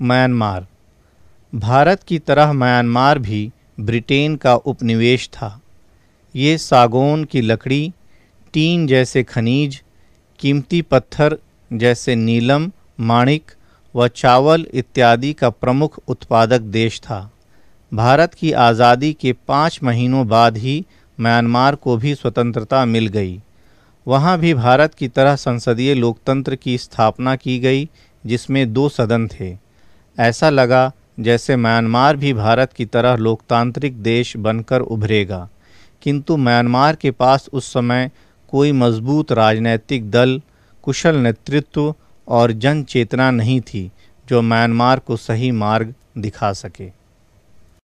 Myanmar Bharat की तरह Myanmar भी ब्रिटेन का उपनिवेश था ये सागौन की लकड़ी टीन जैसे खनिज कीमती पत्थर जैसे नीलम माणिक व चावल इत्यादि का प्रमुख उत्पादक देश था भारत की आज़ादी के पाँच महीनों बाद ही म्यांमार को भी स्वतंत्रता मिल गई वहाँ भी भारत की तरह संसदीय लोकतंत्र की स्थापना की गई जिसमें दो सदन थे ऐसा लगा जैसे म्यांमार भी भारत की तरह लोकतांत्रिक देश बनकर उभरेगा किंतु म्यांमार के पास उस समय कोई मजबूत राजनैतिक दल कुशल नेतृत्व और जन चेतना नहीं थी जो म्यांमार को सही मार्ग दिखा सके